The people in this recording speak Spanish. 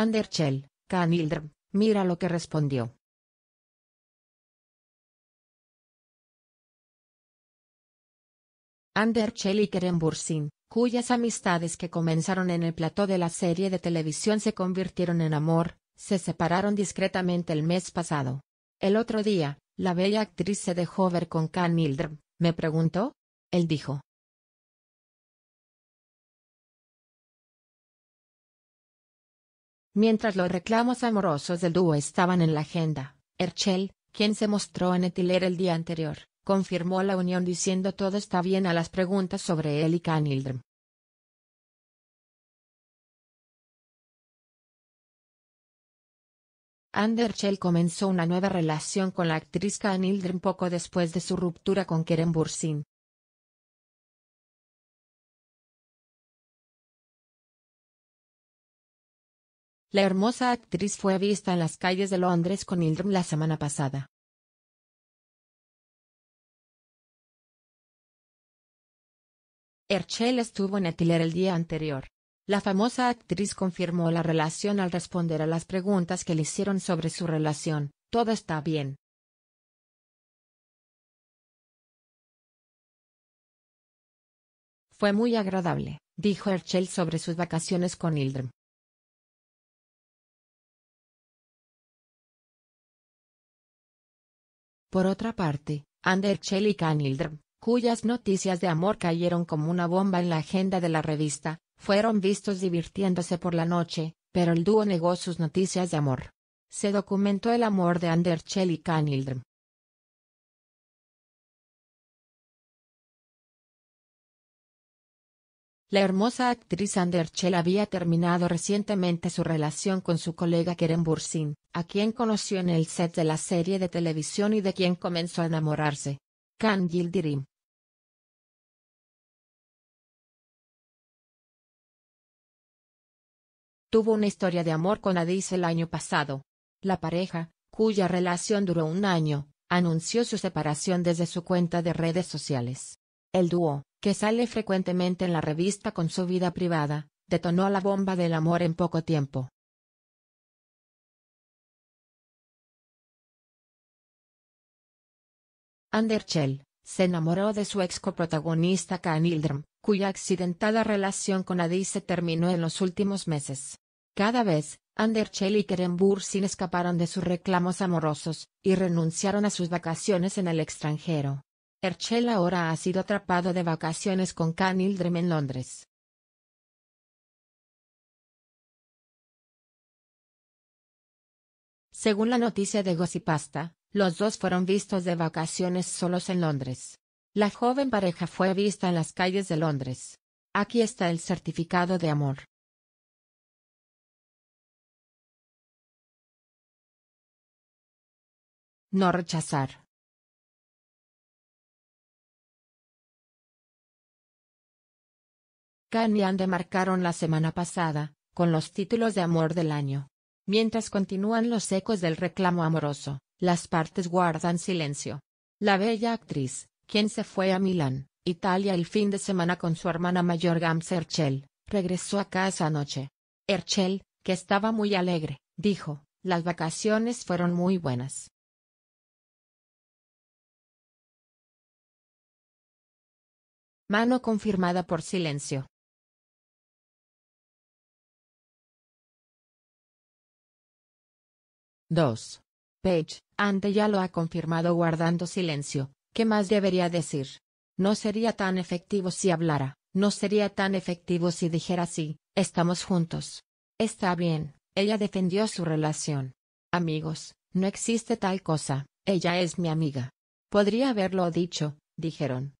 Anderchel, Canildr, mira lo que respondió. Anderchel y Keren Bursin, cuyas amistades que comenzaron en el plató de la serie de televisión se convirtieron en amor, se separaron discretamente el mes pasado. El otro día, la bella actriz se dejó ver con Can me preguntó. Él dijo, Mientras los reclamos amorosos del dúo estaban en la agenda, Herschel, quien se mostró en Etiler el día anterior, confirmó la unión diciendo todo está bien a las preguntas sobre él y Canildrum. Anderchell comenzó una nueva relación con la actriz Canildren poco después de su ruptura con Keren Bursin, La hermosa actriz fue vista en las calles de Londres con Hildrum la semana pasada. Herschel estuvo en Etiler el día anterior. La famosa actriz confirmó la relación al responder a las preguntas que le hicieron sobre su relación, todo está bien. Fue muy agradable, dijo Herschel sobre sus vacaciones con Hildrum. Por otra parte, Anderchell y Canildrum, cuyas noticias de amor cayeron como una bomba en la agenda de la revista, fueron vistos divirtiéndose por la noche, pero el dúo negó sus noticias de amor. Se documentó el amor de Anderchell y Canildrum. La hermosa actriz Anderchel había terminado recientemente su relación con su colega Keren Bursin, a quien conoció en el set de la serie de televisión y de quien comenzó a enamorarse. Kan Yildirim. Tuvo una historia de amor con Adis el año pasado. La pareja, cuya relación duró un año, anunció su separación desde su cuenta de redes sociales. El dúo, que sale frecuentemente en la revista con su vida privada, detonó la bomba del amor en poco tiempo. Anderchell se enamoró de su ex coprotagonista Can cuya accidentada relación con Adi se terminó en los últimos meses. Cada vez, Anderchell y Keren Bursin escaparon de sus reclamos amorosos, y renunciaron a sus vacaciones en el extranjero. Herschel ahora ha sido atrapado de vacaciones con Canildrem en Londres. Según la noticia de Gossipasta, los dos fueron vistos de vacaciones solos en Londres. La joven pareja fue vista en las calles de Londres. Aquí está el certificado de amor. No rechazar. Can y la semana pasada, con los títulos de amor del año. Mientras continúan los ecos del reclamo amoroso, las partes guardan silencio. La bella actriz, quien se fue a Milán, Italia el fin de semana con su hermana mayor Gams Erchell, regresó a casa anoche. Erchell, que estaba muy alegre, dijo, las vacaciones fueron muy buenas. Mano confirmada por silencio. 2. Page, ante ya lo ha confirmado guardando silencio, ¿qué más debería decir? No sería tan efectivo si hablara, no sería tan efectivo si dijera sí, estamos juntos. Está bien, ella defendió su relación. Amigos, no existe tal cosa, ella es mi amiga. Podría haberlo dicho, dijeron,